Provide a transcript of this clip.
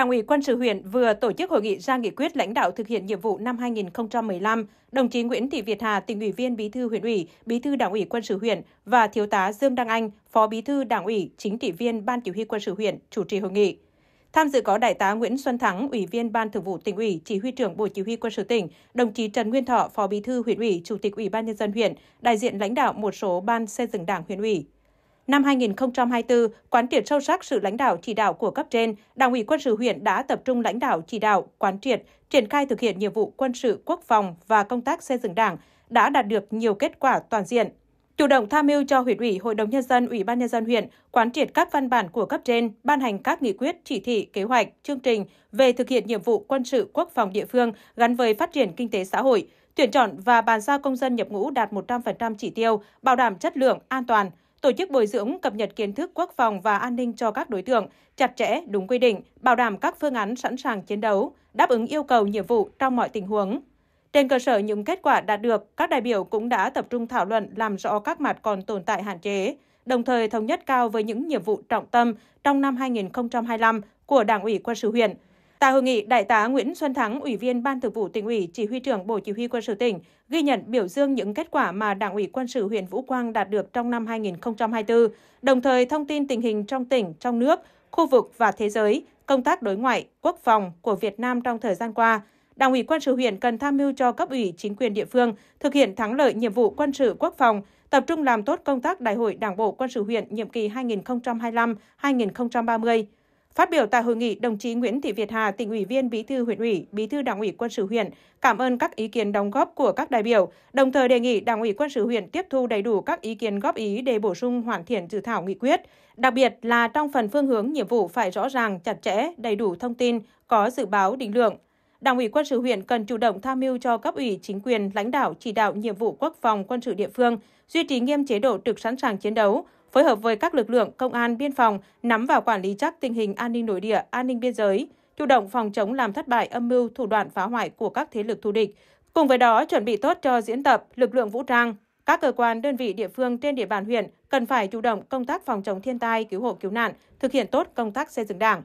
Đảng ủy quân sự huyện vừa tổ chức hội nghị ra nghị quyết lãnh đạo thực hiện nhiệm vụ năm 2015. Đồng chí Nguyễn Thị Việt Hà, tỉnh ủy viên Bí thư huyện ủy, Bí thư Đảng ủy quân sự huyện và thiếu tá Dương Đăng Anh, Phó Bí thư Đảng ủy, chính trị viên Ban Chỉ huy quân sự huyện chủ trì hội nghị. Tham dự có đại tá Nguyễn Xuân Thắng, Ủy viên Ban Thường vụ tỉnh ủy, Chỉ huy trưởng Bộ Chỉ huy quân sự tỉnh, đồng chí Trần Nguyên Thọ, Phó Bí thư huyện ủy, Chủ tịch Ủy ban nhân dân huyện, đại diện lãnh đạo một số ban xây dựng Đảng huyện ủy. Năm 2024, quán triệt sâu sắc sự lãnh đạo chỉ đạo của cấp trên, Đảng ủy quân sự huyện đã tập trung lãnh đạo chỉ đạo, quán triệt, triển khai thực hiện nhiệm vụ quân sự quốc phòng và công tác xây dựng Đảng, đã đạt được nhiều kết quả toàn diện. Chủ động tham mưu cho huyện ủy, hội đồng nhân dân, ủy ban nhân dân huyện quán triệt các văn bản của cấp trên, ban hành các nghị quyết, chỉ thị, kế hoạch, chương trình về thực hiện nhiệm vụ quân sự quốc phòng địa phương gắn với phát triển kinh tế xã hội, tuyển chọn và bàn giao công dân nhập ngũ đạt 100% chỉ tiêu, bảo đảm chất lượng, an toàn, tổ chức bồi dưỡng cập nhật kiến thức quốc phòng và an ninh cho các đối tượng, chặt chẽ, đúng quy định, bảo đảm các phương án sẵn sàng chiến đấu, đáp ứng yêu cầu nhiệm vụ trong mọi tình huống. Trên cơ sở những kết quả đạt được, các đại biểu cũng đã tập trung thảo luận làm rõ các mặt còn tồn tại hạn chế, đồng thời thống nhất cao với những nhiệm vụ trọng tâm trong năm 2025 của Đảng ủy quân sự huyện – Tại hội nghị, Đại tá Nguyễn Xuân Thắng, Ủy viên Ban Thường vụ tỉnh ủy, Chỉ huy trưởng Bộ Chỉ huy quân sự tỉnh, ghi nhận biểu dương những kết quả mà Đảng ủy quân sự huyện Vũ Quang đạt được trong năm 2024, đồng thời thông tin tình hình trong tỉnh, trong nước, khu vực và thế giới, công tác đối ngoại, quốc phòng của Việt Nam trong thời gian qua. Đảng ủy quân sự huyện cần tham mưu cho cấp ủy chính quyền địa phương thực hiện thắng lợi nhiệm vụ quân sự quốc phòng, tập trung làm tốt công tác Đại hội Đảng bộ quân sự huyện nhiệm kỳ 2025-2030 Phát biểu tại hội nghị, đồng chí Nguyễn Thị Việt Hà, tỉnh ủy viên Bí thư huyện ủy, Bí thư Đảng ủy quân sự huyện, cảm ơn các ý kiến đóng góp của các đại biểu, đồng thời đề nghị Đảng ủy quân sự huyện tiếp thu đầy đủ các ý kiến góp ý để bổ sung hoàn thiện dự thảo nghị quyết, đặc biệt là trong phần phương hướng nhiệm vụ phải rõ ràng, chặt chẽ, đầy đủ thông tin, có dự báo định lượng. Đảng ủy quân sự huyện cần chủ động tham mưu cho cấp ủy chính quyền lãnh đạo chỉ đạo nhiệm vụ quốc phòng quân sự địa phương, duy trì nghiêm chế độ trực sẵn sàng chiến đấu, phối hợp với các lực lượng công an, biên phòng nắm và quản lý chắc tình hình an ninh nội địa, an ninh biên giới, chủ động phòng chống làm thất bại âm mưu thủ đoạn phá hoại của các thế lực thù địch. Cùng với đó, chuẩn bị tốt cho diễn tập lực lượng vũ trang, các cơ quan đơn vị địa phương trên địa bàn huyện cần phải chủ động công tác phòng chống thiên tai, cứu hộ cứu nạn, thực hiện tốt công tác xây dựng Đảng.